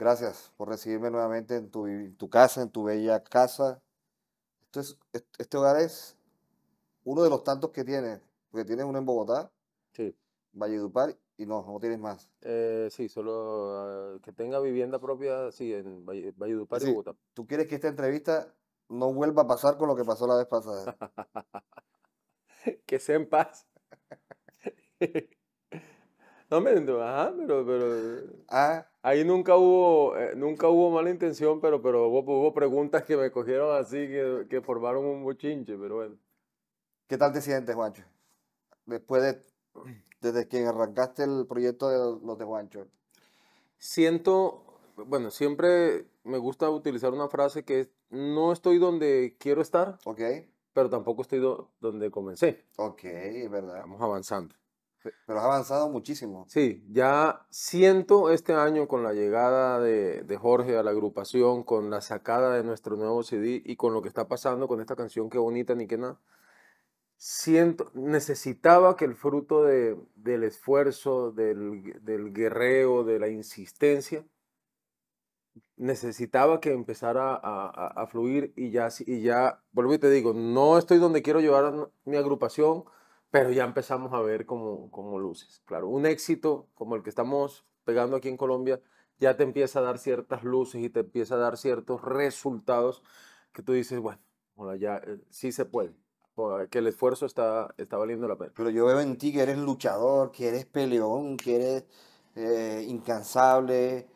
Gracias por recibirme nuevamente en tu, casa, en tu bella casa. este hogar es uno de los tantos que tienes, porque tienes uno en Bogotá, sí. Valledupar, y no, no tienes más. Eh, sí, solo ah, que tenga vivienda propia, sí, en Valledupar y Bogotá. ¿Tú quieres que esta entrevista no vuelva a pasar con lo que pasó la vez pasada? que sea en paz. No, me, ajá, pero, pero ah. ahí nunca hubo, eh, nunca hubo mala intención, pero, pero hubo, preguntas que me cogieron así, que, que, formaron un bochinche, pero bueno. ¿Qué tal te sientes, Juancho? Después de, desde que arrancaste el proyecto de los de Juancho. Siento, bueno, siempre me gusta utilizar una frase que es, no estoy donde quiero estar, pero tampoco estoy donde comencé. Ok, verdad. Vamos avanzando. Pero ha avanzado muchísimo. Sí, ya siento este año con la llegada de, de, Jorge a la agrupación, con la sacada de nuestro nuevo CD y con lo que está pasando con esta canción, qué bonita ni qué nada. Siento, necesitaba que el fruto de, del esfuerzo, del, del guerreo, de la insistencia, necesitaba que empezara a, a, fluir y ya, y ya, vuelvo y te digo, no estoy donde quiero llevar mi agrupación, pero ya empezamos a ver como, luces. Claro, un éxito como el que estamos pegando aquí en Colombia ya te empieza a dar ciertas luces y te empieza a dar ciertos resultados que tú dices, bueno, hola, ya eh, sí se puede, que el esfuerzo está, está valiendo la pena. Pero yo veo en ti que eres luchador, que eres peleón, que eres eh, incansable,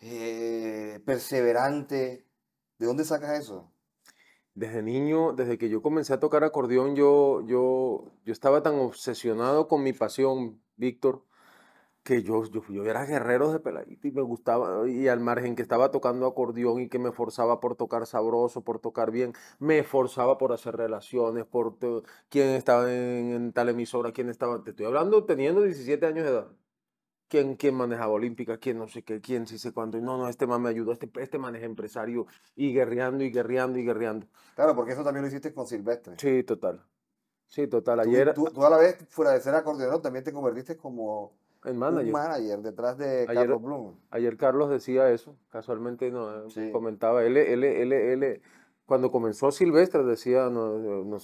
eh, perseverante. ¿De dónde sacas eso? desde niño, desde que yo comencé a tocar acordeón, yo, yo, yo estaba tan obsesionado con mi pasión, Víctor, que yo, yo, era guerrero de peladito y me gustaba, y al margen que estaba tocando acordeón y que me forzaba por tocar sabroso, por tocar bien, me forzaba por hacer relaciones, por quién estaba en, en, tal emisora, quién estaba, te estoy hablando teniendo 17 años de edad quién, quién manejaba Olímpica, quién no sé qué, quién sí sé cuánto. no, no, este man me ayudó, este, este man es empresario. Y guerreando, y guerreando, y guerreando. Claro, porque eso también lo hiciste con Silvestre. Sí, total. Sí, total. Ayer. Tú, a la vez, fuera de ser acordeonero, también te convertiste como. manager. detrás de Carlos Blum. Ayer Carlos decía eso, casualmente no, eh, comentaba. Él, él, él, él, cuando comenzó Silvestre decía, no,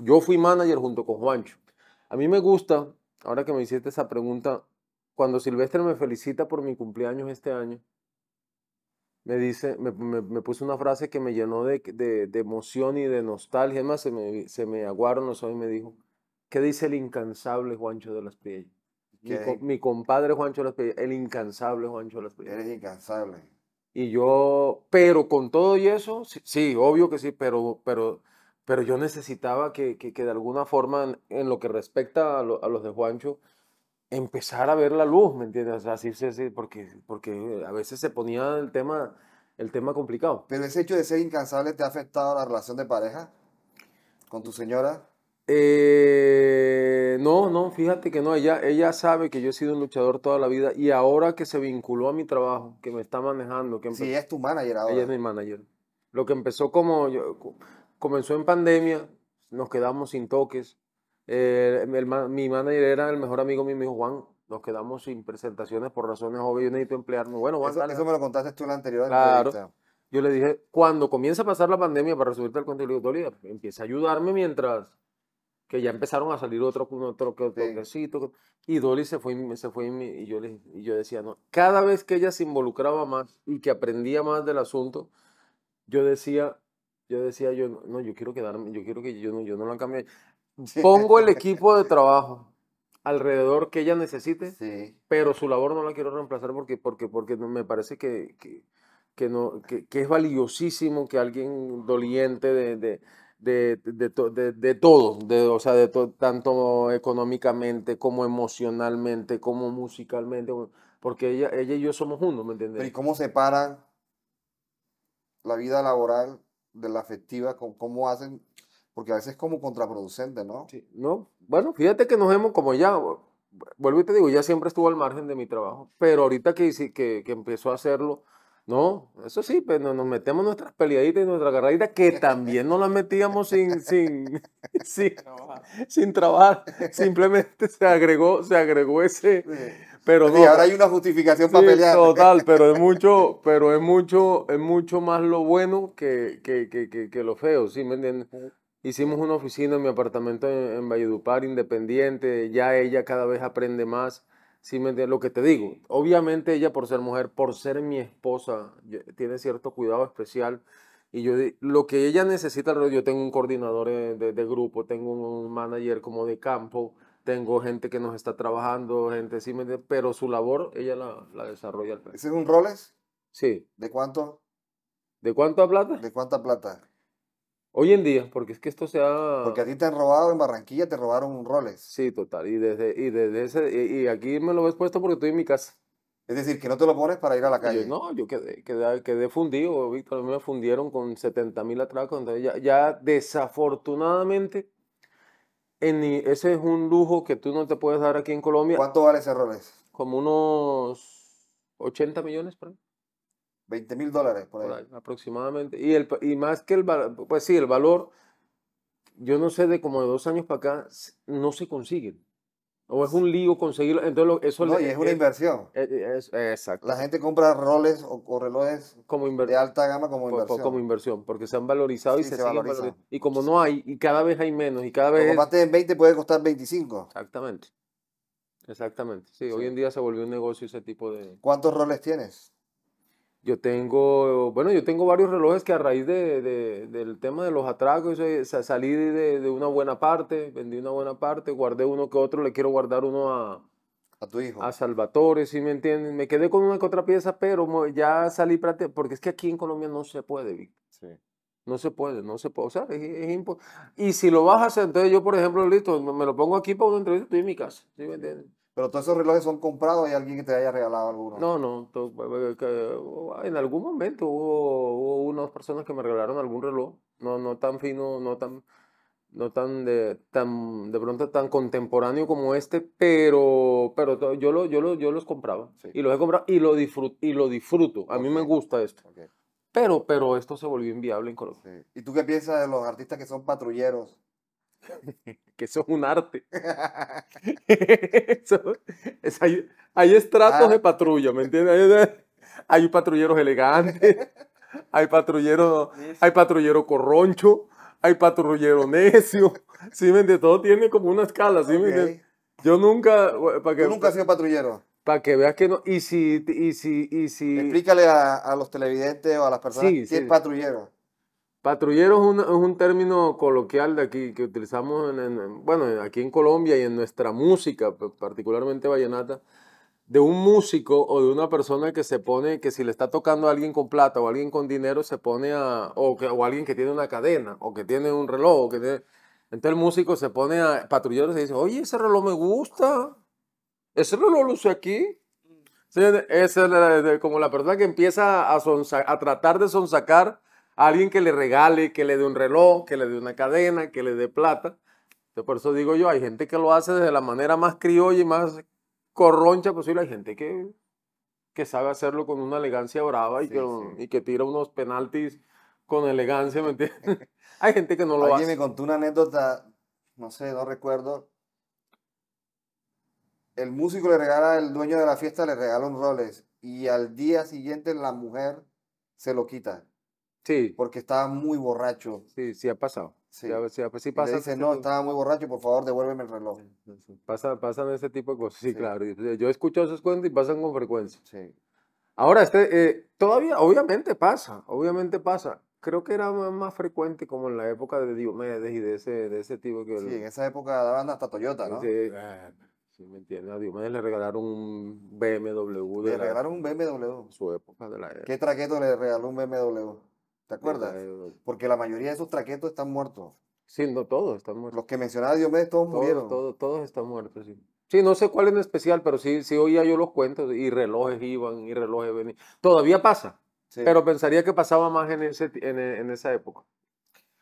yo fui manager junto con Juancho. A mí me gusta, ahora que me hiciste esa pregunta, cuando Silvestre me felicita por mi cumpleaños este año, me dice, me, me, puso una frase que me llenó de, emoción y de nostalgia. Además, se me, se me aguaron los ojos y me dijo, ¿qué dice el incansable Juancho de las Piedras? Mi, compadre Juancho de las Piedras, el incansable Juancho de las Piedras. Eres incansable. Y yo, pero con todo y eso, sí, obvio que sí, pero, pero, pero yo necesitaba que, que, de alguna forma, en, lo que respecta a los de Juancho, empezar a ver la luz, ¿me entiendes? O sea, sí, porque, porque a veces se ponía el tema, el tema complicado. Pero ese hecho de ser incansable te ha afectado la relación de pareja con tu señora. Eh, no, no, fíjate que no, ella, ella sabe que yo he sido un luchador toda la vida y ahora que se vinculó a mi trabajo, que me está manejando. Que sí, es tu manager ahora. Ella es mi manager. Lo que empezó como, comenzó en pandemia, nos quedamos sin toques, eh, mi manager era el mejor amigo mío, mi Juan, nos quedamos sin presentaciones por razones obvias, yo necesito emplearme Bueno, eso, me lo contaste tú en la anterior claro. Yo le dije, cuando comienza a pasar la pandemia para resolverte el contenido, Dolly, empieza a ayudarme mientras que ya empezaron a salir otro, otro, otro sí. Y Dolly se fue, se fue y, yo le, y yo decía, no, cada vez que ella se involucraba más y que aprendía más del asunto, yo decía, yo decía, yo no, yo quiero quedarme, yo quiero que yo no, yo no la cambie. Pongo el equipo de trabajo alrededor que ella necesite, pero su labor no la quiero reemplazar porque, porque, porque me parece que, que, no, es valiosísimo que alguien doliente de, de de, de, de, todo, o sea, tanto económicamente como emocionalmente, como musicalmente, porque ella, ella y yo somos uno, ¿me entiendes? ¿y cómo separan la vida laboral de la afectiva? cómo hacen porque a veces es como contraproducente, ¿no? no. Bueno, fíjate que nos hemos, como ya, vuelvo y te digo, ya siempre estuvo al margen de mi trabajo, pero ahorita que, que, empezó a hacerlo, no, eso sí, pero pues, nos metemos nuestras peleaditas y nuestras agarraditas, que también nos las metíamos sin, sin, sin, trabajar, simplemente se agregó, se agregó ese... y Pero ahora hay una justificación para pelear. Total, pero es mucho, pero es mucho, es mucho más lo bueno que, que, que lo feo, ¿sí me entiendes? Hicimos una oficina en mi apartamento en, Valledupar, independiente, ya ella cada vez aprende más. Sí, me lo que te digo, obviamente ella por ser mujer, por ser mi esposa, tiene cierto cuidado especial. Y yo, lo que ella necesita, yo tengo un coordinador eh, de, grupo, tengo un manager como de campo, tengo gente que nos está trabajando, gente, sí, me, pero su labor ella la, desarrolla. ¿Ese es un roles? Sí. ¿De cuánto? ¿De cuánta plata? ¿De cuánta plata? Hoy en día, porque es que esto se ha... Porque a ti te han robado en Barranquilla, te robaron un Rolex. Sí, total. Y desde, y desde ese, y, aquí me lo ves puesto porque estoy en mi casa. Es decir, que no te lo pones para ir a la calle. no, yo quedé, quedé, quedé fundido, Víctor. me fundieron con 70 mil atracos. ya, desafortunadamente, ese es un lujo que tú no te puedes dar aquí en Colombia. ¿Cuánto vale ese Rolex? Como unos 80 millones, por 20 mil dólares por ahí. aproximadamente. Y, el, más que el valor, pues sí, el valor, yo no sé, de como de dos años para acá, no se consigue O es un lío conseguirlo. Entonces eso es una eh, inversión. Eh, eh, exacto. La gente compra roles o, relojes como de alta gama como inversión. como inversión, porque se han valorizado y se, se valorizan. Y como no hay, y cada vez hay menos, y cada vez... Como compraste en 20 puede costar 25. Exactamente. Exactamente. sí, hoy en día se volvió un negocio ese tipo de... ¿Cuántos roles tienes? Yo tengo, bueno, yo tengo varios relojes que a raíz de, del tema de los atracos, eh, salí de, una buena parte, vendí una buena parte, guardé uno que otro, le quiero guardar uno a, tu hijo. A Salvatore, ¿sí me entienden. Me quedé con una que otra pieza, pero ya salí para porque es que aquí en Colombia no se puede, No se puede, no se puede. O sea, es, imposible. Y si lo vas a hacer, entonces yo, por ejemplo, listo, me lo pongo aquí para una entrevista, estoy en mi casa, ¿sí me entienden? Pero todos esos relojes son comprados y alguien que te haya regalado alguno. No, no. Eh, eh, eh, oh, en algún momento hubo, unas personas que me regalaron algún reloj. No, no tan fino, no tan, no tan de, tan de pronto tan contemporáneo como este, pero, pero yo, lo, yo, lo, yo los compraba. Y los he comprado y lo, disfruto. Y lo disfruto. A mí me gusta esto. Pero, pero esto se volvió inviable en Colombia. ¿Y tú qué piensas de los artistas que son patrulleros? que eso es un arte. hay, estratos ah. de patrulla, ¿me entiendes? Hay, hay patrulleros elegantes, hay patrulleros, hay patrullero corroncho, hay patrullero necio, ¿sí me Todo tiene como una escala, Yo nunca... Para que, Yo nunca he sido patrullero? Para que veas que no. Y si. Y si, y si... Explícale a, los televidentes o a las personas que es patrullero. Patrullero es un, término coloquial de aquí que utilizamos, en, bueno, aquí en Colombia y en nuestra música, particularmente vallenata, de un músico o de una persona que se pone, que si le está tocando a alguien con plata o alguien con dinero, se pone a, o, que, alguien que tiene una cadena, o que tiene un reloj, que entonces el músico se pone a, patrullero y se dice, oye, ese reloj me gusta, ese reloj luce aquí. Mm. es como la persona que empieza a, a tratar de sonsacar alguien que le regale, que le dé un reloj, que le dé una cadena, que le dé plata. Entonces, por eso digo yo, hay gente que lo hace de la manera más criolla y más corroncha posible. Hay gente que, que sabe hacerlo con una elegancia brava y, que, tira unos penaltis con elegancia, ¿me entiendes? hay gente que no lo hace. me contó una anécdota, no sé, no recuerdo. El músico le regala, el dueño de la fiesta le regala un Rolex y al día siguiente la mujer se lo quita. Sí. Porque estaba muy borracho. Sí, sí ha pasado. Sí, le dice, no, estaba muy borracho, por favor, devuélveme el reloj. Pasa, pasan ese tipo de cosas. Sí, claro. Yo he escuchado esas cuentas y pasan con frecuencia. Sí. Ahora, este, eh, todavía, obviamente pasa, obviamente pasa. Creo que era más, frecuente como en la época de Diomedes y de ese, de ese tipo que... Sí, en esa época daban hasta Toyota, ¿no? Sí, ah, sí me entiendes. A Diomedes le regalaron un BMW. le regalaron un BMW. Su época de la era. ¿Qué traqueto le regaló un BMW? ¿Te acuerdas? Eh, Porque la mayoría de esos traquetos están muertos. Sí, no todos están muertos. Los que mencionaba Diomedes, todos, todos murieron. Todos, están muertos, sí. Sí, no sé cuál en especial, pero sí, sí oía yo los cuentos y relojes iban y relojes venían. Todavía pasa, pero pensaría que pasaba más en, ese, en, esa época.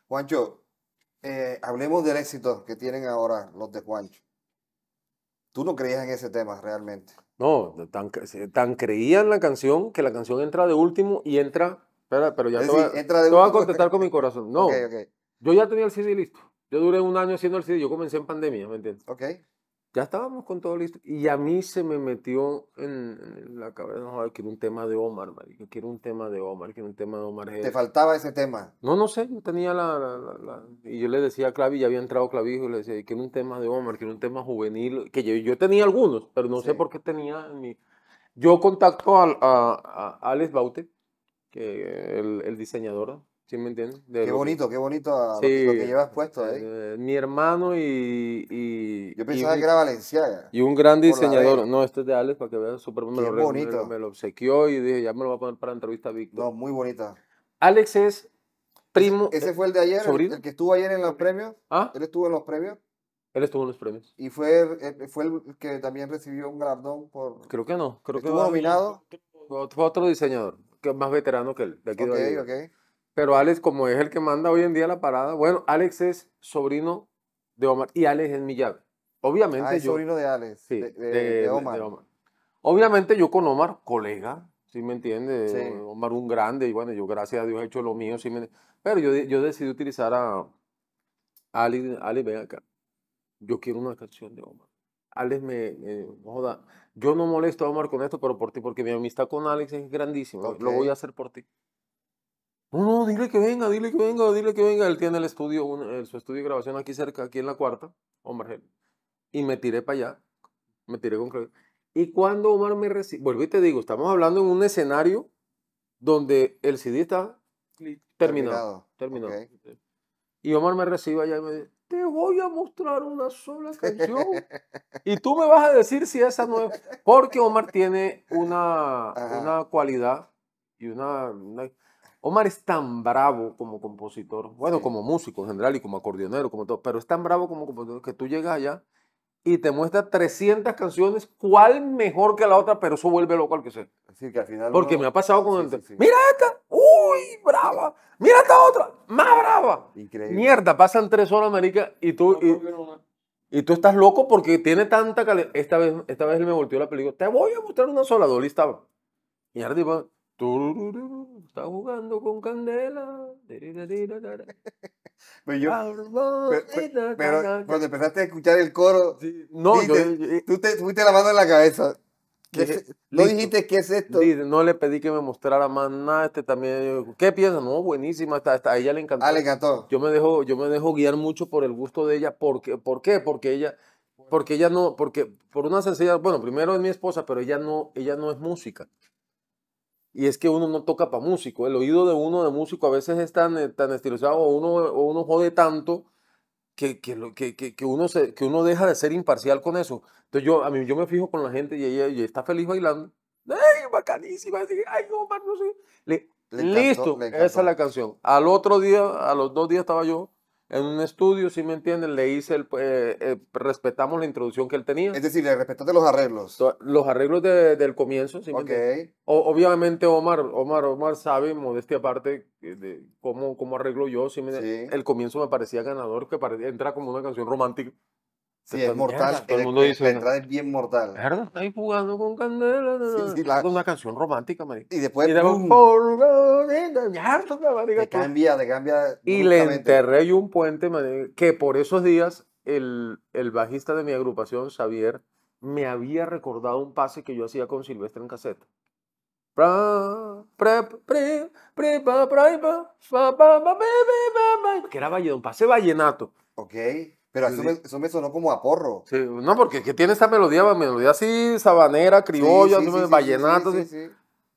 Juancho, eh, hablemos del éxito que tienen ahora los de Juancho. ¿Tú no creías en ese tema realmente? No, tan, tan creía en la canción que la canción entra de último y entra Espera, pero ya es va, voy a contestar con mi corazón. No, yo ya tenía el CD listo. Yo duré un año haciendo el CD, yo comencé en pandemia, ¿me entiendes? Ok. Ya estábamos con todo listo. Y a mí se me metió en, la cabeza, no, quiero un tema de Omar, marico, quiero un tema de Omar, quiero un tema de Omar. ¿Te faltaba ese tema? No, no sé, yo tenía la... y yo le decía a Clavi, ya había entrado Clavijo, y le decía, quiero un tema de Omar, quiero un tema juvenil, que yo, tenía algunos, pero no sé por qué tenía Yo contacto a, a, a Alex Baute, que el, diseñador, ¿sí me entiendes? qué bonito, qué bonito lo, que, llevas puesto ahí. Eh, mi hermano y... Yo pensaba que era Valenciaga. Y un gran diseñador, no, este es de Alex, para que veas, súper me, bonito. Me, lo obsequió y dije, ya me lo va a poner para entrevista Víctor. No, muy bonito Alex es primo... ¿Ese, fue el de ayer? El, que estuvo ayer en los premios? ¿Ah? ¿Él estuvo en los premios? Él estuvo en los premios. ¿Y fue, fue el que también recibió un galardón por...? Creo que no. Creo ¿Estuvo que nominado? Fue otro diseñador que más veterano que él. De aquí Pero Alex, como es el que manda hoy en día la parada, bueno, Alex es sobrino de Omar y Alex es mi llave. Obviamente ah, es sobrino de Alex. de, Omar. Obviamente yo con Omar, colega, si me entiendes? Omar un grande y bueno, yo gracias a Dios he hecho lo mío, Pero yo, yo decidí utilizar a Alex, Alex, ven acá. Yo quiero una canción de Omar. Alex me, joda. Yo no molesto a Omar con esto, pero por ti, porque mi amistad con Alex es grandísima. Lo voy a hacer por ti. No, no, dile que venga, dile que venga, dile que venga. Él tiene el estudio, su estudio de grabación aquí cerca, aquí en la cuarta, Omar Y me tiré para allá, me tiré con Y cuando Omar me recibe, y te digo, estamos hablando en un escenario donde el CD está terminado. Terminado. Y Omar me recibe allá y me dice, te voy a mostrar una sola canción y tú me vas a decir si esa no es. Porque Omar tiene una, una cualidad y una, Omar es tan bravo como compositor, bueno, como músico en general y como acordeonero, como todo, pero es tan bravo como compositor que tú llegas allá y te muestra 300 canciones, cuál mejor que la otra, pero eso vuelve loco al que sea. Así que al final. Porque me ha pasado con el. ¡Mira esta! uy, brava. Mira esta otra, más brava. Increíble. Mierda, pasan tres horas, marica, y tú... y, tú estás loco porque tiene tanta calidad. Esta vez, esta vez él me volteó la película. Te voy a mostrar una sola. Dolly estaba. Y ahora tipo, está jugando con candela. Pero yo, pero, cuando empezaste a escuchar el coro, no, tú te fuiste la la cabeza. E-? no dijiste que es esto. no le pedí que me mostrara más nada. Este también. ¿Qué piensa No, buenísima. Está, a ella le encantó. Ah, le Yo me dejo, yo me dejo guiar mucho por el gusto de ella. Porque, ¿Por qué? Porque ella, porque ella no, porque por una sencilla, bueno, primero es mi esposa, pero ella no, ella no es música. Y es que uno no toca para músico. El oído de uno de músico a veces es tan, eh, tan estilizado uno, o uno jode tanto que, que, que, que, uno se, que uno deja de ser imparcial con eso. Entonces yo, a mí, yo me fijo con la gente y ella, está feliz bailando. ¡Ay, bacanísima! ¡Ay, no, man, no Listo, esa es la canción. Al otro día, a los dos días estaba yo en un estudio, si me entienden, le hice, el, eh, eh, respetamos la introducción que él tenía. Es decir, le respetaste los arreglos. Los arreglos de, del comienzo, ¿sí me entienden? obviamente Omar, Omar, Omar sabe, modestia aparte, cómo, cómo arreglo yo, ¿sí El comienzo me parecía ganador, que entra como una canción romántica. Sí, es mortal. Todo el mundo e-, dice. La entrada es bien mortal. ¿Verdad? Está ahí jugando con Candela. Sí, Una canción romántica, marica. Y después. Y cambia, te cambia. Y le enterré yo un puente, marica, que por esos días el, el bajista de mi agrupación, Xavier, me había recordado un pase que yo hacía con Silvestre en caseta. Que era un pase vallenato. Ok. Pero eso, me, como a porro. no, porque que tiene esta melodía, melodía así, sabanera, criolla, sí, vallenato.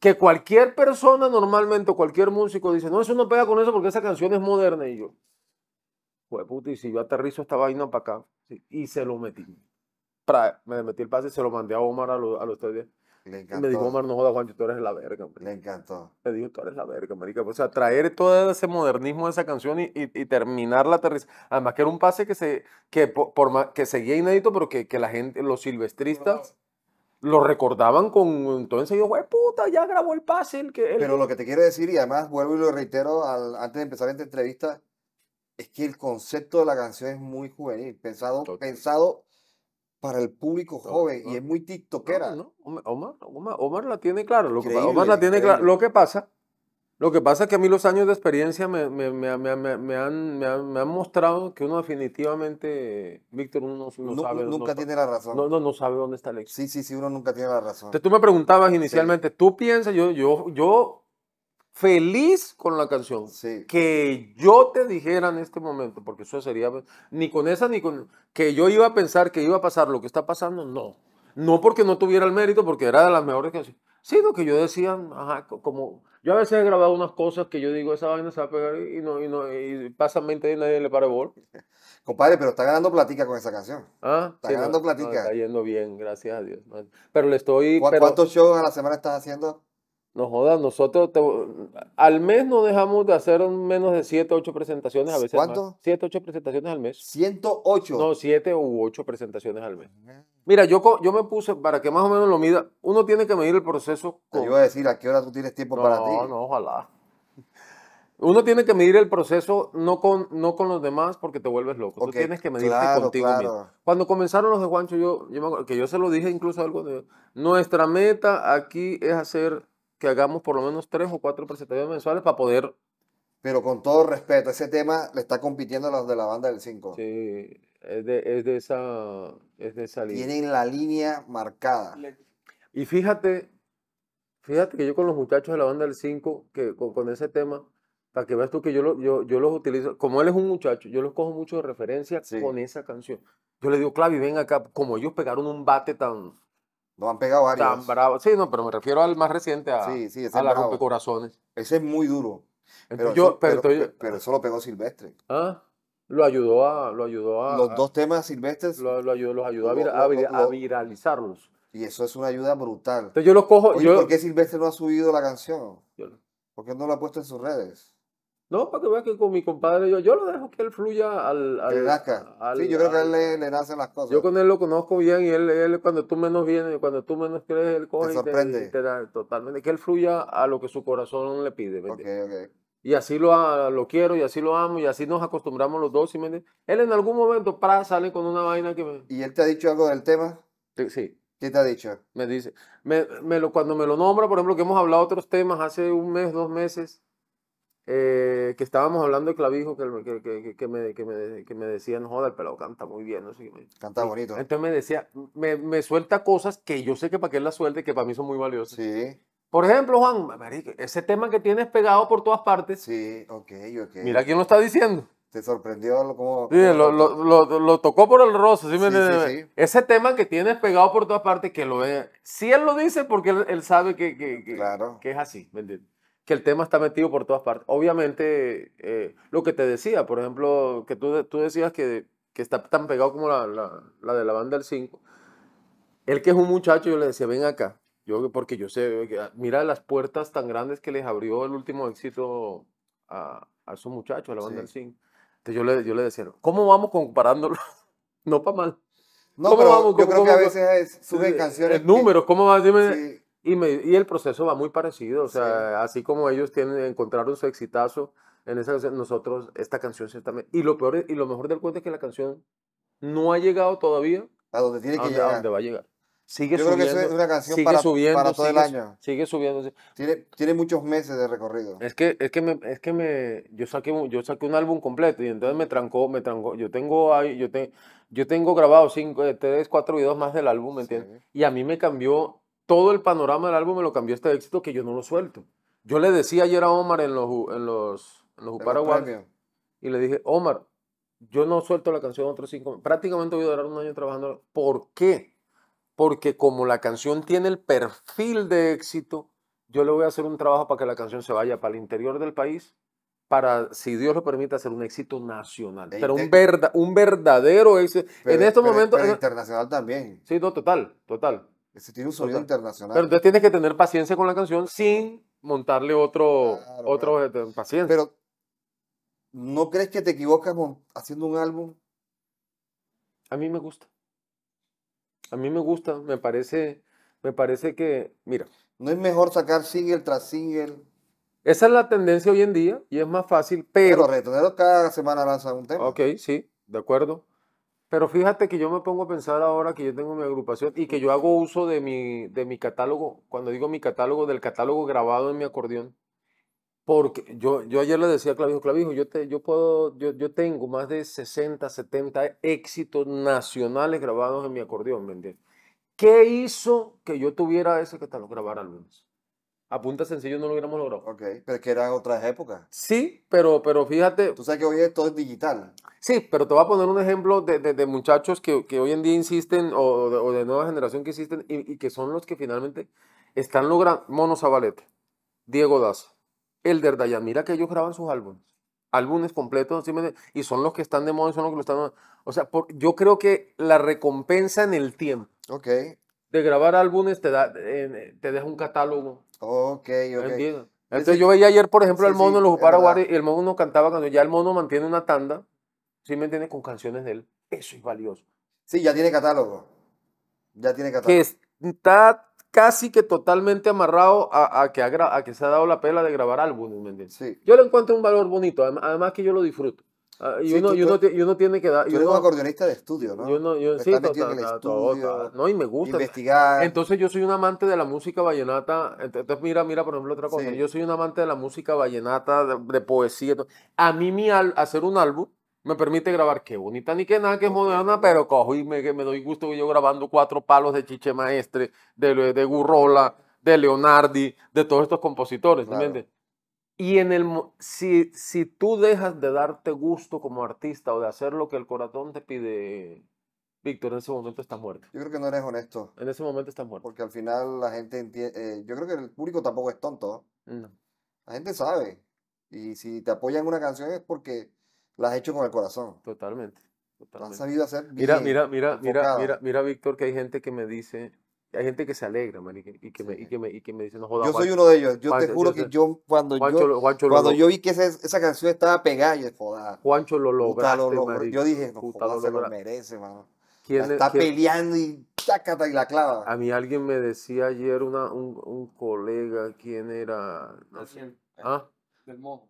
Que cualquier persona normalmente, cualquier músico dice, no, eso no pega con eso porque esa canción es moderna. Y yo, pues puta, y si yo aterrizo esta vaina para acá, y se lo metí. me metí el pase y se lo mandé a Omar a, los tres le encantó. Me dijo, Omar, no jodas, Juancho, tú eres la verga. Hombre. Le encantó. Me dijo, tú eres la verga, marica. O sea, traer todo ese modernismo de esa canción y, y, terminar la aterrizaje. Además, que era un pase que, se, que, por, que seguía inédito, pero que, que la gente, los silvestristas lo recordaban con entonces yo, güey, puta, ya grabó el pase. que, Pero lo que te quiero decir, y además vuelvo y lo reitero antes de empezar esta entrevista, es que el concepto de la canción es muy juvenil, pensado, pensado para el público joven y es muy tiktokera. Omar, Omar, la tiene clara. Lo, que, Omar la tiene clara. lo que pasa lo que pasa es que a mí los años de experiencia me, han, mostrado que uno definitivamente, Víctor, uno no, sabe. Nunca tiene la razón. No, no, sabe dónde está el éxito. Sí, sí, sí, uno nunca tiene la razón. tú me preguntabas inicialmente, ¿tú piensas, yo, yo, yo feliz con la canción. Que yo te dijera en este momento, porque eso sería, ni con esa, ni con... Que yo iba a pensar que iba a pasar lo que está pasando, no. No porque no tuviera el mérito, porque era de las mejores canciones, sino que yo decía, como... Yo a veces he grabado unas cosas que yo digo, esa vaina se va a pegar y, no, y, no, y pasa 20 y nadie le para el Compadre, pero está ganando platica con esa canción. Ah, está ganando platica. está yendo bien, gracias a Dios. Pero le estoy... ¿Cuántos shows a la semana estás haciendo? No jodas, nosotros al mes no dejamos de hacer menos de 7 o 8 presentaciones, a veces ¿Cuánto? 7 o 8 presentaciones al mes. 108. No, 7 u 8 presentaciones al mes. Ah. Mira, yo, yo me puse, para que más o menos lo mida, uno tiene que medir el proceso. Te iba a decir, ¿a qué hora tú tienes tiempo para ti? No, no, ojalá. Uno tiene que medir el proceso no con, no con los demás porque te vuelves loco. Tú tienes que medirte contigo mismo. Cuando comenzaron los de Juancho, yo, que yo se lo dije incluso algo, de, nuestra meta aquí es hacer que hagamos por lo menos tres o cuatro presentaciones mensuales para poder... Pero con todo respeto, ese tema le está compitiendo a los de la banda del 5. Sí, es de, es de, esa, es de esa línea. Tienen la línea marcada. Y fíjate, fíjate que yo con los muchachos de la banda del 5, que con, ese tema, para que veas tú que yo, yo, yo, los utilizo, como él es un muchacho, yo los cojo mucho de referencia con esa canción. Yo le digo, Clavi, ven acá, como ellos pegaron un bate tan, no han pegado varios. Tan Sí, no, pero me refiero al más reciente, a, a la rompecorazones. Ese es muy duro. Pero, yo, pero, lo pegó Silvestre. Ah, lo ayudó a. Lo ayudó a los dos temas Silvestres. Lo, los ayudó a, viralizarlos. Y eso es una ayuda brutal. Entonces yo los cojo. Oye, ¿Por qué Silvestre no ha subido la canción? ¿Por qué no la ha puesto en sus redes? No, para que veas que con mi compadre yo, yo lo dejo que él fluya al... al, sí, yo creo que él le, nacen las cosas. Yo con él lo conozco bien y él, él cuando tú menos vienes, cuando tú menos crees, él coge Y te, da, totalmente. Que él fluya a lo que su corazón le pide. okay, Y así lo, ah, lo quiero y así lo amo y así nos acostumbramos los dos. Él en algún momento para, sale con una vaina que... ¿Y él te ha dicho algo del tema? Sí. ¿Qué te ha dicho? Me dice, me, lo, cuando me lo nombra, por ejemplo, que hemos hablado otros temas hace un mes, dos meses eh, que estábamos hablando de clavijo, que, que, que, que me, me, que, me, decía, no joda, el pelado canta muy bien, no Canta bonito. Entonces me decía, me, suelta cosas que yo sé que para que él las suelte, que para mí son muy valiosas. Sí. Por ejemplo, Juan, ese tema que tienes pegado por todas partes. Sí, ok, ok. Mira quién lo está diciendo. Te sorprendió cómo. lo, lo, tocó por el rostro Sí, sí Ese tema que tienes pegado por todas partes, que lo ve. Si él lo dice, porque él, sabe que, que, claro. que es así, ¿me que el tema está metido por todas partes. Obviamente, eh, lo que te decía, por ejemplo, que tú, tú decías que, que está tan pegado como la, la, de la banda del 5, él que es un muchacho, yo le decía, ven acá, yo, porque yo sé, ah, mira las puertas tan grandes que les abrió el último éxito a, a esos muchachos, a la banda del 5. Entonces yo le, yo le decía, ¿cómo vamos comparándolo? no para mal. No, pero vamos, yo creo que a veces suben canciones. Números, ¿cómo vas? Dime. Y, el proceso va muy parecido, o sea, así como ellos tienen, encontraron su exitazo en esa canción, nosotros, esta canción ciertamente. Y lo peor y lo mejor del cuento es que la canción no ha llegado todavía a donde tiene que llegar. A donde va a llegar. Sigue Yo subiendo, creo que es una canción sigue para, subiendo, todo el año. Sigue subiendo. Tiene, tiene muchos meses de recorrido. Es que, es que, me, es que me, yo, saqué, yo saqué un álbum completo y entonces me trancó, me trancó. Yo tengo, yo te, yo tengo grabado cinco, eh, tres, cuatro videos más del álbum, ¿me entiendes? Y a mí me cambió todo el panorama del álbum me lo cambió este éxito que yo no lo suelto. Yo le decía ayer a Omar en los, en los, en y le dije, Omar, yo no suelto la canción otros cinco meses. Prácticamente voy a durar un año trabajando. ¿Por qué? Porque como la canción tiene el perfil de éxito, yo le voy a hacer un trabajo para que la canción se vaya para el interior del país, para, si Dios lo permite, hacer un éxito nacional. pero un, un verdadero éxito. en estos momentos... Pero eh, internacional también. Sí, no, total, total. Ese tiene un sonido internacional. Pero entonces tienes que tener paciencia con la canción sin montarle otro, otro este, paciencia. Pero, ¿no crees que te equivocas haciendo un álbum? A mí me gusta. A mí me gusta, me parece, me parece que, mira. No es mejor sacar single tras single. Esa es la tendencia hoy en día y es más fácil, pero. Pero cada semana lanza un tema. Ok, sí, de acuerdo. Pero fíjate que yo me pongo a pensar ahora que yo tengo mi agrupación y que yo hago uso de mi, de mi catálogo, cuando digo mi catálogo, del catálogo grabado en mi acordeón. Porque yo, yo ayer le decía a Clavijo, Clavijo, yo, yo, puedo, yo, tengo más de 60, 70 éxitos nacionales grabados en mi acordeón, ¿me ¿Qué hizo que yo tuviera ese catálogo? Grabar álbumes. A punta sencillo no lo hubiéramos logrado. Ok, pero es que eran otras épocas. Sí, pero, pero fíjate. Tú sabes que hoy todo es digital. Sí, pero te voy a poner un ejemplo de, de, muchachos que, que, hoy en día insisten o de, o de nueva generación que insisten y, y, que son los que finalmente están logrando. Mono Zabaleta, Diego Daza, Elder Dayan. Mira que ellos graban sus álbumes, álbumes completos y son los que están de moda son los que lo están. O sea, por, yo creo que la recompensa en el tiempo. Ok. De grabar álbumes te, da, te deja un catálogo Ok, ok. Entonces yo veía ayer, por ejemplo, el mono en los Paraguay y el mono cantaba cuando ya el mono mantiene una tanda, ¿sí me entiende Con canciones de él. Eso es valioso. Sí, ya tiene catálogo. Ya tiene catálogo. Que está casi que totalmente amarrado a, que, a, que se ha dado la pela de grabar álbumes, ¿me entiendes? Yo le encuentro un valor bonito, además que yo lo disfruto yo ah, y, tiene que dar. Yo un acordeonista de estudio, ¿no? yo, pues sí, total, en estudio, No, y me gusta. Investigar. Entonces, yo soy un amante de la música vallenata. Entonces, mira, mira, por ejemplo, otra cosa. Yo soy un amante de la música vallenata, de, poesía. A mí, mi hacer un álbum me permite grabar qué bonita ni que nada, que es moderna, pero cojo y me, me doy gusto yo grabando cuatro palos de Chiche Maestre, de, de Gurrola, de Leonardi, de todos estos compositores, ¿entiendes? Y en el, si, si tú dejas de darte gusto como artista o de hacer lo que el corazón te pide, Víctor, en ese momento estás muerto. Yo creo que no eres honesto. En ese momento estás muerto. Porque al final la gente entiende, eh, yo creo que el público tampoco es tonto. No. La gente sabe. Y si te apoyan una canción es porque la has hecho con el corazón. Totalmente. totalmente. has sabido hacer Mira, mira, mira, mira, mira, mira, Víctor, que hay gente que me dice, hay gente que se alegra, man, y que, me, y, que me, dice, no jodas. Yo soy uno de ellos. Yo te juro que yo, cuando yo, cuando yo vi que esa, esa canción estaba pegada, yo joda. Juancho lo lograste, lo Yo dije, no, jodas, se lo merece, mano. está peleando y tacata y la clava. A mí alguien me decía ayer, una, un, un colega, ¿quién era? ¿Ah? Del mojo,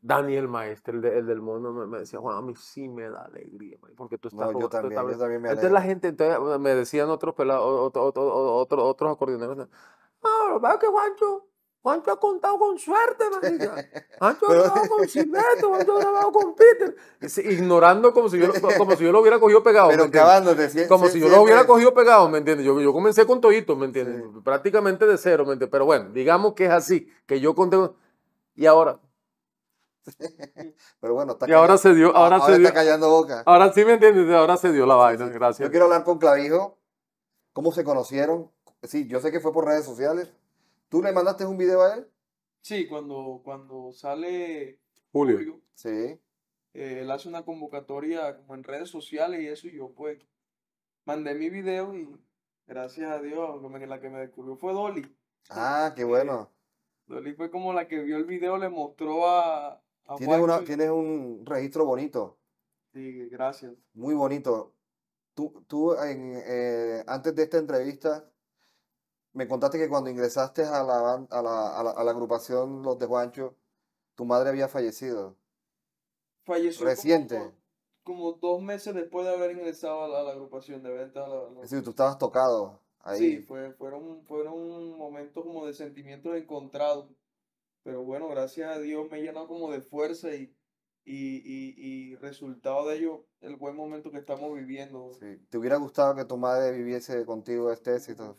Daniel Maestre, el, del mono, me, decía, Juan, a mí sí me da alegría, porque tú estás... No, Entonces la gente, entonces, me decían otros pelados, otro, otro, otro, otros acordeoneros, no, ah, veo que Juancho, Juancho ha contado con suerte, marica. Juancho ha grabado con Silveto, Juancho ha grabado con Peter. Ignorando como si yo, como si yo lo hubiera cogido pegado. Pero acabándote. como si, yo lo hubiera cogido pegado, ¿me entiendes? Yo, yo comencé con toitos, ¿me entiendes? Prácticamente de cero, ¿me entiendes? Pero bueno, digamos que es así, que yo conté... Y ahora, Pero bueno, Y ahora se dio, ahora, se está callando boca. Ahora sí me entiendes, ahora se dio la vaina, gracias. Yo quiero hablar con Clavijo. ¿Cómo se conocieron? Sí, yo sé que fue por redes sociales. ¿Tú le mandaste un video a él? Sí, cuando, cuando sale Julio. sí. Eh, él hace una convocatoria como en redes sociales y eso, y yo pues mandé mi video y gracias a Dios, la que me descubrió fue Dolly. Ah, qué bueno. Dolly fue como la que vio el video, le mostró a, Tienes, una, tienes un registro bonito. Sí, gracias. Muy bonito. Tú, tú eh, antes de esta entrevista, me contaste que cuando ingresaste a la, a la, agrupación Los de Juancho, tu madre había fallecido. Falleció. Reciente. Como, dos meses después de haber ingresado a la, agrupación de ventas. Es decir, tú estabas tocado ahí. Sí, fueron, fueron momentos como de sentimientos encontrados pero bueno, gracias a Dios me he llenado como de fuerza y, resultado de ello, el buen momento que estamos viviendo. Sí. ¿Te hubiera gustado que tu madre viviese contigo este éxito?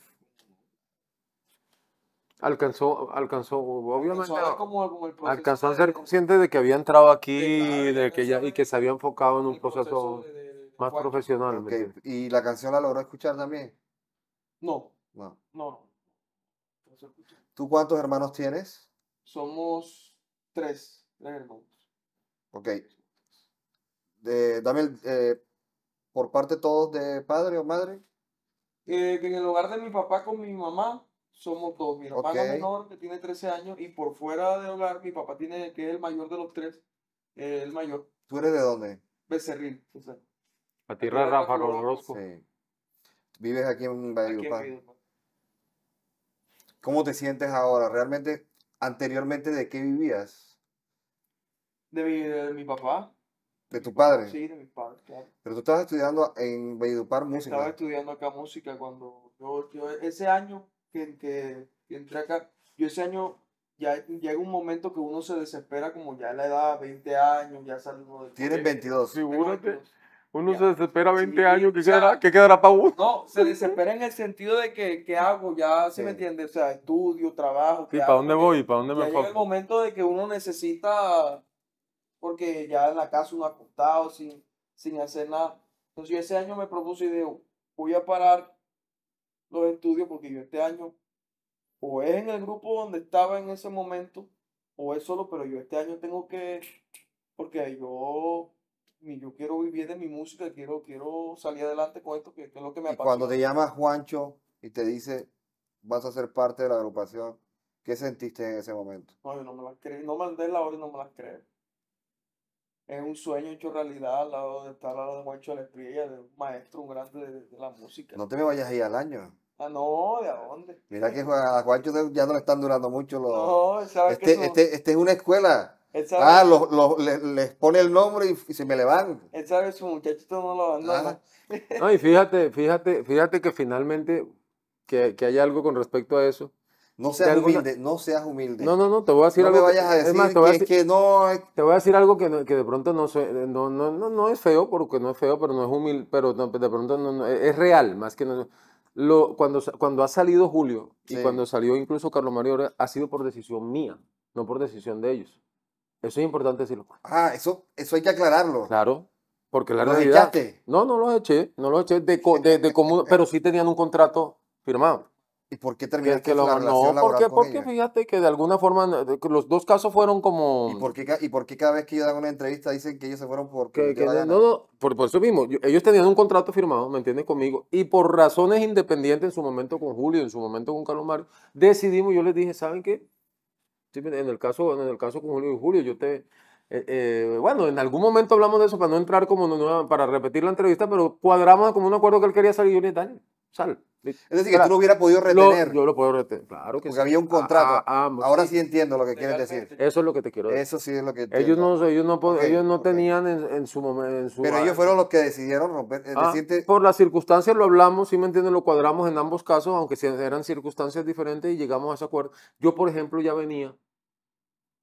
Alcanzó, alcanzó, obviamente. Alcanzó a, ser consciente de que había entrado aquí de, que ya, y que se había enfocado en un proceso, más profesional. ¿Y la canción la logró escuchar también? No. no. ¿Tú cuántos hermanos tienes? Somos tres, tres hermanos. Ok. De, dame eh, por parte todos de padre o madre. Eh, en el hogar de mi papá con mi mamá somos dos. Mi papá menor, que tiene 13 años, y por fuera del hogar, mi papá tiene, que es el mayor de los tres, el mayor. ¿Tú eres de dónde? Becerril, o A tierra de Rafa Rosco. Sí. ¿Vives aquí en Paz... ¿Cómo te sientes ahora? ¿Realmente Anteriormente, ¿de qué vivías? De mi, de mi papá. ¿De tu padre? Sí, de mi padre, claro. Pero tú estabas estudiando en Valledupar música. Estaba estudiando acá música cuando yo, ese año que, que, entré acá, yo ese año ya llega un momento que uno se desespera como ya la edad, 20 años, ya sale uno de... Tienes 22. Figúrate, 22. Uno se desespera 20 años, ah, ¿qué, quedará, ¿qué quedará para uno? No, se desespera en el sentido de que, ¿qué hago? Ya, ¿se me entiende? O sea, estudio, trabajo. ¿qué ¿para dónde voy? ¿Para dónde me llega el momento de que uno necesita, porque ya en la casa uno acostado, sin, sin hacer nada. Entonces yo ese año me propuse y voy a parar los estudios porque yo este año, o es en el grupo donde estaba en ese momento, o es solo, pero yo este año tengo que, porque yo yo quiero vivir de mi música, quiero, quiero salir adelante con esto, que, es lo que me apasiona. Y cuando te llama Juancho y te dice, vas a ser parte de la agrupación, ¿qué sentiste en ese momento? No, yo no me las creí, no mandé la hora y no me las crees. Es un sueño hecho realidad al lado de estar al lado de Juancho de la Estrella, de un maestro, un grande de, la música. No te me vayas ahí al año. Ah, no, ¿de a dónde? Mira que a Juancho ya no le están durando mucho los... No, ¿sabes este, que este, este es una escuela ah, les, pone el nombre y, se me levanta. Él sabe su muchachito no lo abandona. Ah. No, fíjate, fíjate, fíjate que finalmente que, hay algo con respecto a eso. No seas humilde, no seas humilde. No, no, no, te voy a decir algo. que, no. que, de pronto no, no, no, no, es feo, porque no es feo, pero no es humilde, pero de pronto es real, más que Lo, cuando, cuando ha salido Julio y cuando salió incluso Carlos Mario, ha sido por decisión mía, no por decisión de ellos. Eso es importante decirlo. Ah, eso, eso hay que aclararlo. Claro, porque la realidad... echaste? No, no los eché, no los eché, de, pero sí tenían un contrato firmado. ¿Y por qué terminaste que, no, porque, porque fíjate que de alguna forma los dos casos fueron como... ¿Y por qué, y por cada vez que yo dan una entrevista dicen que ellos se fueron porque... no, no, por, por eso mismo. ellos tenían un contrato firmado, ¿me entiendes? Conmigo. Y por razones independientes en su momento con Julio, en su momento con Carlos Mario, decidimos, yo les dije, ¿saben qué? Pues, en el caso, en el caso con Julio y Julio, yo te, eh, eh, bueno, en algún momento hablamos de eso para no entrar como para repetir la entrevista, pero cuadramos como un acuerdo que él quería salir y tal, sal. Es decir, que tú no hubieras podido retener. yo lo puedo retener, claro que Porque había un ah, contrato. Ah, ah, Ahora sí, entiendo lo que quieres decir. Eso es lo que te quiero decir. Eso sí es lo que Ellos no, ellos no, no tenían en, su momento. Pero ellos fueron los que decidieron romper. Por las circunstancias lo hablamos, sí me entiendes, lo cuadramos en ambos casos, aunque eran circunstancias diferentes y llegamos a ese acuerdo. Yo, por ejemplo, ya venía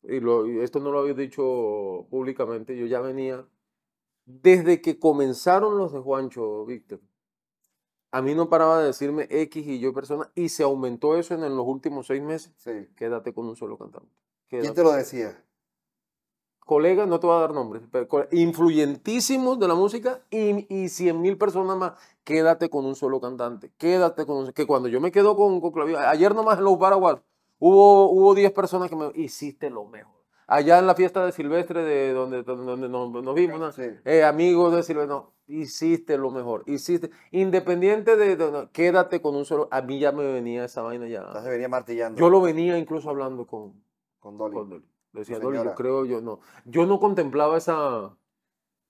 y, esto no lo había dicho públicamente, yo ya venía, desde que comenzaron los de Juancho, Víctor, a mí no paraba de decirme X y yo persona, y se aumentó eso en, los últimos seis meses. Quédate con un solo cantante. ¿Quién te lo decía? Colegas, no te voy a dar nombres, pero influyentísimos de la música y, y 100 mil personas más. Quédate con un solo cantante, quédate con Que cuando yo me quedo con, ayer nomás en los Paraguay Hubo, 10 personas que me hiciste lo mejor. Allá en la fiesta de Silvestre, de donde, donde nos, vimos, eh, amigos de Silvestre, no, hiciste lo mejor, hiciste, independiente de, quédate con un solo, a mí ya me venía esa vaina ya. se venía martillando. Yo lo venía incluso hablando con, con Dolly. Decía Dolly, yo creo, yo no. Yo no contemplaba esa,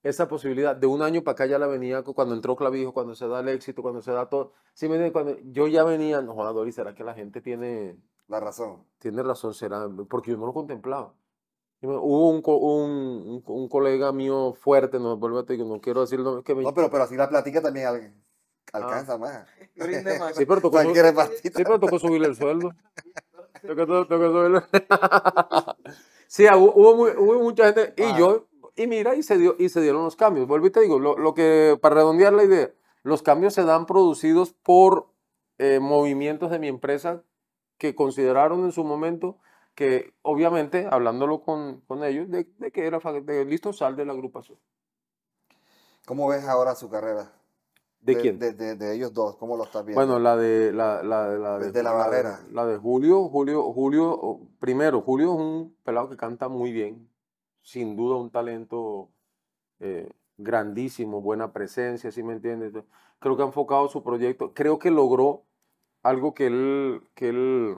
esa posibilidad. De un año para acá ya la venía cuando entró Clavijo, cuando se da el éxito, cuando se da todo. Sí, me cuando yo ya venía, no, Dolly, ¿será que la gente tiene la razón. Tiene razón, será, porque yo no lo contemplaba. Hubo un, un, colega mío fuerte, no, no quiero decirlo. No, pero, pero así la platica también ah. alcanza más. Sí, pero tocó, subir subirle el sueldo. sí, hubo, mucha gente. Y ah. yo, y mira, y se, dio, y se dieron los cambios. Vuelvo y te digo, lo, que, para redondear la idea, los cambios se dan producidos por eh, movimientos de mi empresa que consideraron en su momento que, obviamente, hablándolo con, con ellos, de, que era listo, sal de la agrupación. ¿Cómo ves ahora su carrera? ¿De, quién? De, ellos dos, ¿cómo lo estás viendo? Bueno, la de la, la, la pues de, la barrera. La, de Julio, Julio, Julio, primero, Julio es un pelado que canta muy bien, sin duda un talento eh, grandísimo, buena presencia, ¿sí me entiendes? Creo que ha enfocado su proyecto, creo que logró algo que él, que él,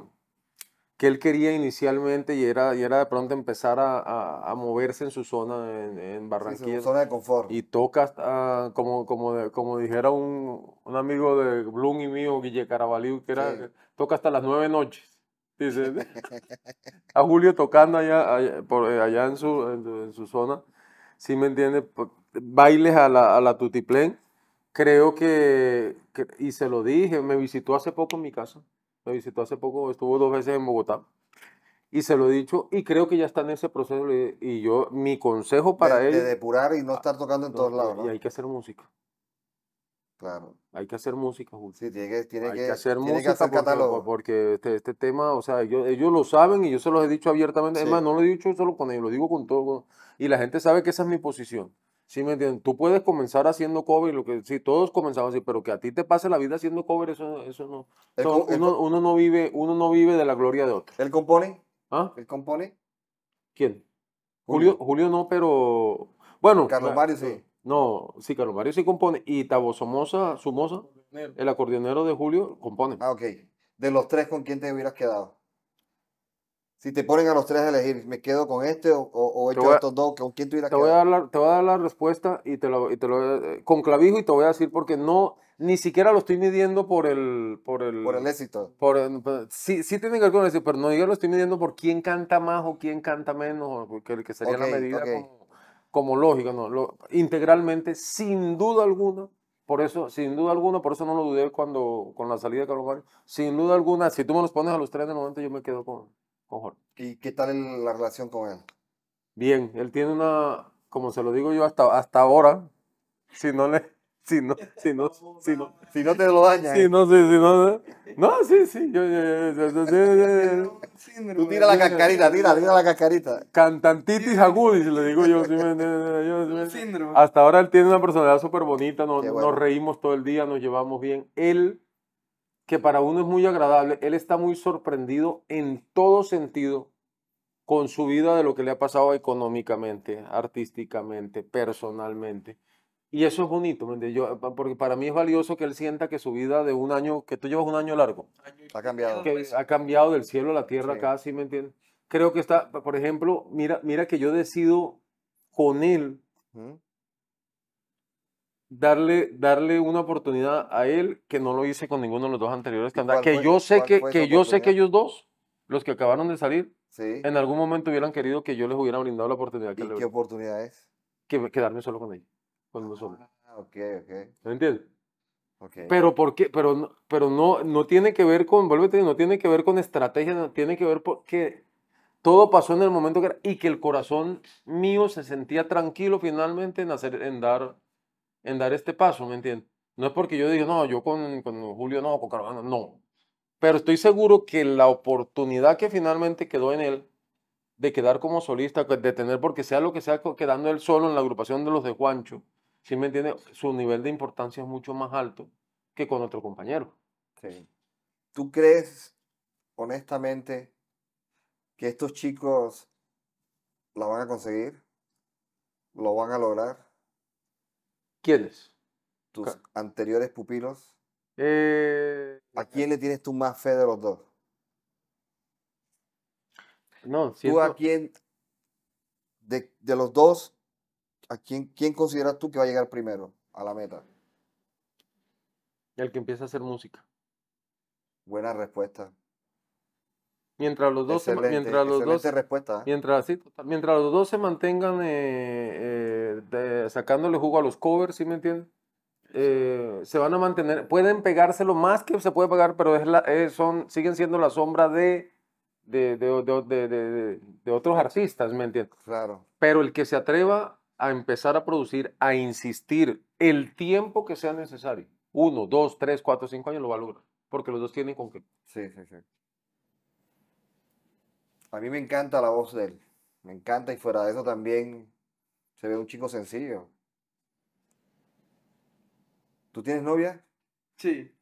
que él quería inicialmente y era, y era de pronto empezar a, a, moverse en su zona en, Barranquilla. su zona de confort. Y toca, hasta, como, como, como dijera un, un, amigo de Bloom y mío, Guille Carabalí, que era, toca hasta las nueve noches. Dice, a Julio tocando allá, por, eh, allá en, su, en, su zona, ¿sí me entiende? Bailes a la, a la tutiplén creo que, y se lo dije, me visitó hace poco en mi casa, me visitó hace poco, estuvo dos veces en Bogotá, y se lo he dicho, y creo que ya está en ese proceso, y yo, mi consejo para él... De depurar y no estar tocando en todos lados, Y hay que hacer música. Claro. Hay que hacer música, Julio. Sí, tiene que, tiene que, hacer música catálogo. porque este, este, tema, o sea, ellos, lo saben y yo se los he dicho abiertamente. Es más, no lo he dicho solo con ellos, lo digo con todo. Y la gente sabe que esa es mi posición. ¿Sí me entienden? Tú puedes comenzar haciendo cover, lo que sí, todos comenzamos así, pero que a ti te pase la vida haciendo cover, eso, eso no. uno, uno, no vive, uno no vive de la gloria de otro. ¿Él compone? ¿Ah? el compone? ¿Quién? Julio. Julio, no, pero. Bueno. Carlos Mario sí. No, sí, Carlos Mario sí compone. Y Tabo Somoza, Sumosa, el acordeonero de Julio, compone. Ah, ok. De los tres, ¿con quién te hubieras quedado? Si te ponen a los tres a elegir, ¿me quedo con este o, o, o estos dos? ¿Con quién tú irás te voy, a dar la, te voy a dar la respuesta y te lo, te lo, eh, con clavijo y te voy a decir porque no, ni siquiera lo estoy midiendo por el... Por el, por el éxito. Por, sí, sí tiene que ver con pero no yo lo estoy midiendo por quién canta más o quién canta menos, que, que sería la medida como, lógica, ¿no? integralmente, sin duda alguna, por eso, sin duda alguna, por eso no lo dudé cuando, con la salida de Carlos sin duda alguna, si tú me los pones a los tres de 90, yo me quedo con, ¿Y qué tal en la relación con él? Bien, él tiene una, como se lo digo yo hasta, hasta ahora, si no le, si no, si no, si no, te lo dañas. Si ¿eh? no, si, no, no, sí, sí, yo, Tú tira la cascarita, tira, tira la cascarita. Cantantitis agudis, le digo yo. Hasta ahora él tiene una personalidad súper bonita, nos, reímos todo el día, nos llevamos bien. Él que para uno es muy agradable. Él está muy sorprendido en todo sentido con su vida de lo que le ha pasado económicamente, artísticamente, personalmente. Y eso es bonito, Yo, porque para mí es valioso que él sienta que su vida de un año, que tú llevas un año largo, ha cambiado. ha cambiado del cielo a la tierra casi, ¿me entiendes? Creo que está, por ejemplo, mira, mira que yo decido con él darle, darle una oportunidad a él que no lo hice con ninguno de los dos anteriores que Que yo sé que, que yo sé que ellos dos, los que acabaron de salir, en algún momento hubieran querido que yo les hubiera brindado la oportunidad que ¿Y qué oportunidad es? Que quedarme solo con ella, con solo. Ah, entiendes? Pero por qué? pero, pero no, no tiene que ver con, vuélvete, no tiene que ver con estrategia, no tiene que ver porque todo pasó en el momento que era, y que el corazón mío se sentía tranquilo finalmente en hacer, en dar en dar este paso, ¿me entiendes? No es porque yo diga, no, yo con, con Julio no, con Caruana no. Pero estoy seguro que la oportunidad que finalmente quedó en él de quedar como solista, de tener, porque sea lo que sea, quedando él solo en la agrupación de los de Juancho, si me entiendes, Su nivel de importancia es mucho más alto que con otro compañero. Sí. ¿Tú crees, honestamente, que estos chicos la van a conseguir? ¿Lo van a lograr? ¿Quiénes? Tus anteriores pupilos. Eh, ¿A quién le tienes tú más fe de los dos? No, si. ¿Tú a quién, de, los dos, a quién, quién consideras tú que va a llegar primero a la meta? El que empieza a hacer música. Buena respuesta. Mientras los dos, se, mientras los dos, respuesta. ¿eh? Mientras, mientras los dos se mantengan eh, eh, sacándole jugo a los covers, ¿sí me entiendes? se van a mantener, pueden pegárselo más que se puede pegar, pero es la, son, siguen siendo la sombra de, de, de, de otros artistas, ¿me entiendes? Claro. Pero el que se atreva a empezar a producir, a insistir el tiempo que sea necesario, uno, dos, tres, cuatro, cinco años, lo va porque los dos tienen con qué. Sí, sí, sí. A mí me encanta la voz de él. Me encanta y fuera de eso también se ve un chico sencillo. ¿Tú tienes novia? Sí.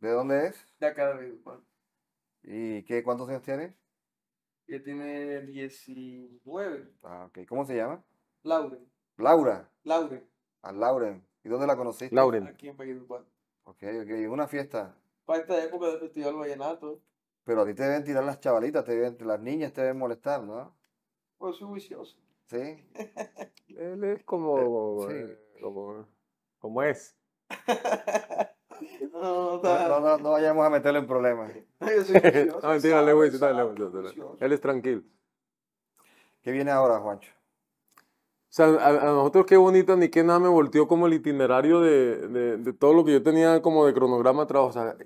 ¿De dónde es? De acá de ¿Y qué, cuántos años tiene? que tiene 19. Ah, ok. ¿Cómo se llama? Laura. ¿Laura? Lauren. Ah, ¿Y dónde la conociste? Lauren. Aquí en Valledupar. Ok, ok. ¿En una fiesta? Para esta época del Festival Vallenato. Pero a ti te deben tirar las chavalitas, te deben, las niñas te deben molestar, ¿no? Pues soy juicioso. Sí. Él es como. Eh, eh, sí. como, como, es. no, no, no, no, vayamos a meterle en problemas. no, yo soy juicioso. no, Él es tranquilo. ¿Qué viene ahora, Juancho? O sea, a, nosotros qué bonita ni qué nada me volteó como el itinerario de, todo lo que yo tenía como de cronograma de trabajo. O sea,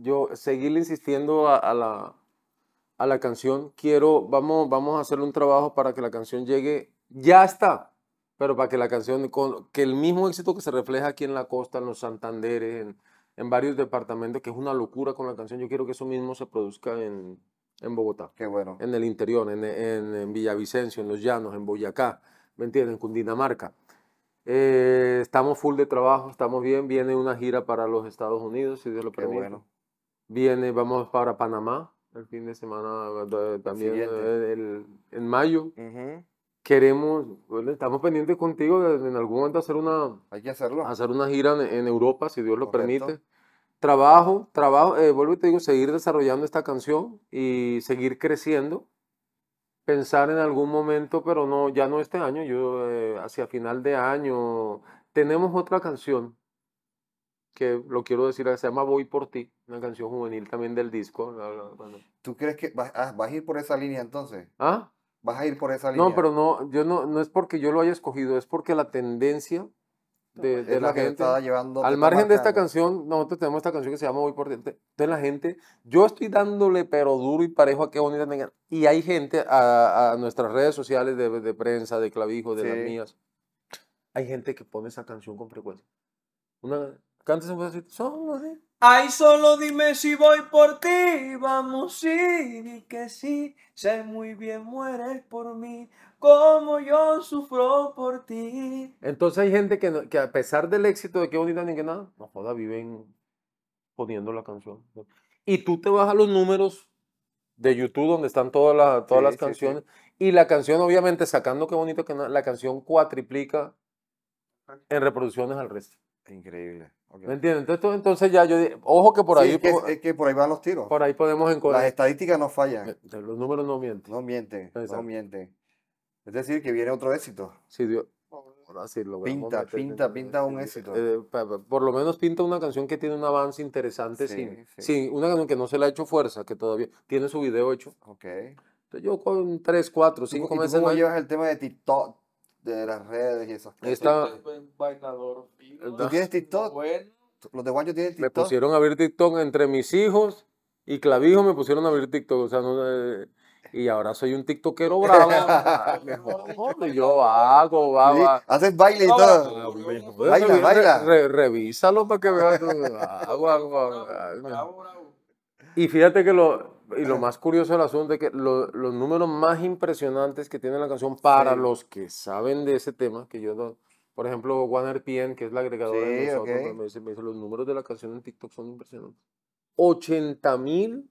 yo seguirle insistiendo a, la, canción. Quiero, vamos, vamos a hacerle un trabajo para que la canción llegue. Ya está. Pero para que la canción, que el mismo éxito que se refleja aquí en la costa, en los Santanderes, en, varios departamentos, que es una locura con la canción, yo quiero que eso mismo se produzca en, Bogotá. Qué bueno. En el interior, en Villavicencio, en Los Llanos, en Boyacá ¿me entienden? Cundinamarca. Eh, estamos full de trabajo, estamos bien. Viene una gira para los Estados Unidos, si Dios lo permite. Bueno. Viene, vamos para Panamá el fin de semana eh, también eh, en mayo. Queremos, estamos pendientes contigo en algún momento hacer una, Hay hacerlo. hacer una gira en, Europa, si Dios lo permite. Trabajo, trabajo, eh, vuelvo y te digo, seguir desarrollando esta canción y seguir creciendo pensar en algún momento, pero no, ya no este año, yo eh, hacia final de año. Tenemos otra canción que lo quiero decir, se llama Voy por ti, una canción juvenil también del disco. ¿Tú crees que vas, ah, vas, a ir por esa línea entonces? ¿Ah? ¿Vas a ir por esa línea? No, pero no, yo no, no es porque yo lo haya escogido, es porque la tendencia de, la, gente. llevando Al margen de esta canción, nosotros tenemos esta canción que se llama Voy por Dente. la gente, yo estoy dándole pero duro y parejo a qué bonita tengan. Y hay gente a, a nuestras redes sociales de, de, prensa, de clavijo, de las mías. Hay gente que pone esa canción con frecuencia. Una, cantes un pedacito, solo así. Ay, solo dime si voy por ti, vamos sí, di que sí, sé muy bien mueres por mí, como yo sufro por ti. Entonces hay gente que, a pesar del éxito de Qué bonita ni que nada, no joda, viven poniendo la canción. Y tú te vas a los números de YouTube donde están todas las, todas las canciones. Y la canción, obviamente, sacando qué bonito que nada, la canción cuatriplica en reproducciones al resto. Increíble. ¿Me entiendes? Entonces, ya yo dije, ojo que por ahí... Es que, por ahí van los tiros. Por ahí podemos encontrar... Las estadísticas no fallan. Los números no mienten. No mienten, no mienten. Es decir, que viene otro éxito. Sí, Dios. pinta, pinta, pinta un éxito. Eh, por lo menos pinta una canción que tiene un avance interesante, sí, una canción que no se le ha hecho fuerza, que todavía tiene su video hecho. Ok. Entonces yo con 3, 4, 5 meses... ¿Cómo llevas el tema de TikTok? de las redes y esas cosas. ¿Tú tienes TikTok? Bueno. Los de Guayo tienen TikTok. Me pusieron a abrir TikTok entre mis hijos y Clavijo me pusieron a abrir TikTok. O sea, no, eh, y ahora soy un TikTokero bravo. yo hago, va, va. Haces baile y todo. Baila, baila. revísalo para que veas. Hago, hago, hago. Y fíjate que lo, y lo más curioso del asunto de que los números más impresionantes que tiene la canción para los que saben de ese tema, que yo por ejemplo, OneRPN, que es la agregadora de nosotros, pues, me, dice, los números de la canción en TikTok son impresionantes. 80 mil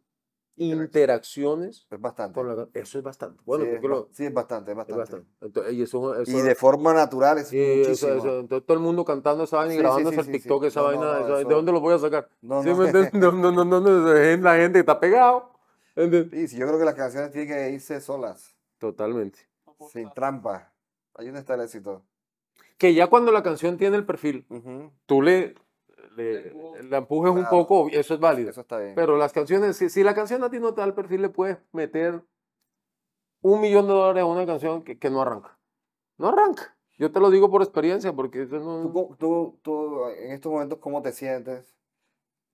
interacciones. Es bastante. eso es bastante. Bueno, sí, es, bastante, es bastante. y, de forma natural es muchísimo. todo el mundo cantando esa vaina y sí, grabándose el TikTok, esa vaina. ¿De dónde lo voy a sacar? No, pues, no. no, la gente está pegado. Sí, yo creo que las canciones tienen que irse solas. Totalmente. Sin trampa. Ahí donde está el éxito. Que ya cuando la canción tiene el perfil, tú le, le, la empujes un poco, eso es válido. Eso está bien. Pero las canciones, si, si la canción a ti no te da el perfil, le puedes meter un millón de dólares a una canción que, que no arranca. No arranca. Yo te lo digo por experiencia, porque eso tú, en estos momentos, ¿cómo te sientes?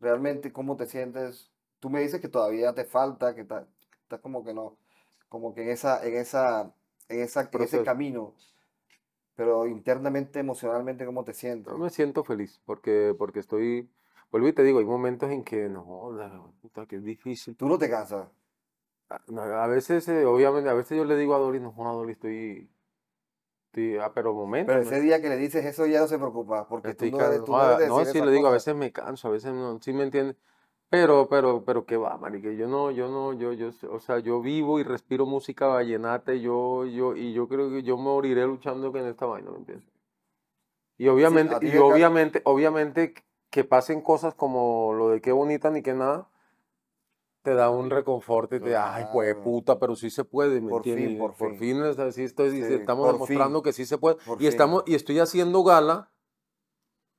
Realmente, ¿cómo te sientes tú me dices que todavía te falta, que estás como que no, como que en esa, en esa, en esa, ese camino. Pero internamente, emocionalmente, ¿cómo te sientes? Yo me siento feliz porque, porque estoy, vuelvo y te digo, hay momentos en que no, la puta, que es difícil. ¿Tú no te cansas? Ah, a, veces, eh, obviamente, a veces yo le digo a Dolly, no, Juan, Dolly, estoy, estoy ah, pero momento. Pero ese día que le dices eso ya no se preocupa, porque estoy tú no, ah, no, no sí, le digo, a veces me canso, a veces no, sí me entiendes pero, pero, pero qué va, Marique, Yo no, yo no, yo, yo, o sea, yo vivo y respiro música vallenata yo, yo, y yo creo que yo moriré luchando que en esta vaina, ¿me entiendes? Y obviamente, y obviamente, obviamente que pasen cosas como lo de qué bonita ni qué nada, te da un reconforte de, ay, pues puta, pero sí se puede, ¿me por Fin, por, fin, sí, estamos demostrando que sí se puede. y, estamos, y estoy haciendo gala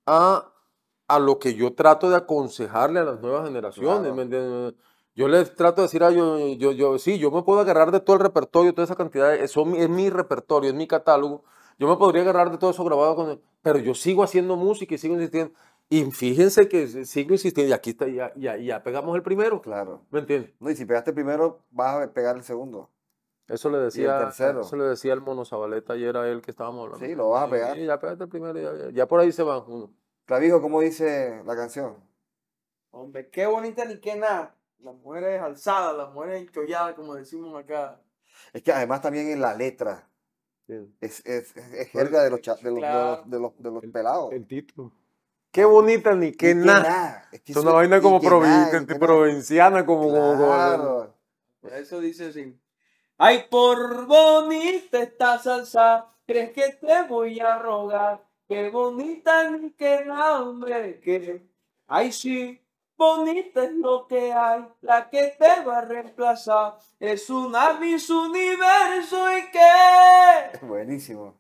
a a lo que yo trato de aconsejarle a las nuevas generaciones. Yo les trato de decir, ah, yo, yo, sí, yo me puedo agarrar de todo el repertorio, toda esa cantidad, eso es mi repertorio, es mi catálogo. Yo me podría agarrar de todo eso grabado, con, pero yo sigo haciendo música y sigo insistiendo. Y fíjense que sigo insistiendo, y aquí está, ya, ya, ya pegamos el primero. Claro. ¿Me entiendes? No, y si pegaste el primero, vas a pegar el segundo. Eso le decía, le decía el mono Zabaleta ayer a él que estábamos hablando. Sí, lo vas a pegar. Sí, ya pegaste el primero, ya, por ahí se van uno. Clavijo, ¿cómo dice la canción? Hombre, qué bonita ni qué nada. Las mujeres alzadas, las mujeres encholladas, como decimos acá. Es que además también en la letra. Es, jerga de los, de, los, pelados. El, título. Qué bonita ni qué nada. Es una vaina como provinciana, como, Por eso dice así. Ay, por bonita esta salsa, crees que te voy a rogar Qué bonita ni qué nombre que. Ay, sí, bonita es lo que hay. La que te va a reemplazar es una Miss Universo y qué. Buenísimo.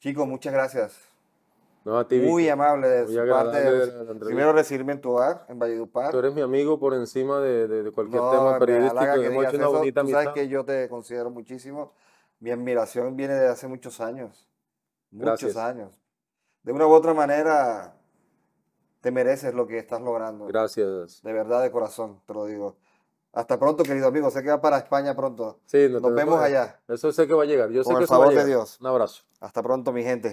Chicos, muchas gracias. Muy amable de parte. primero recibirme en tu hogar, en Valledupar. Tú eres mi amigo por encima de, cualquier tema periodístico. Que sabes que yo te considero muchísimo. Mi admiración viene de hace muchos años. Muchos años de una u otra manera te mereces lo que estás logrando. Gracias. De verdad, de corazón, te lo digo. Hasta pronto, querido amigo. Sé que va para España pronto. Sí, nos, vemos allá. Eso sé que va a llegar. Yo Con el favor de Dios. Un abrazo. Hasta pronto, mi gente.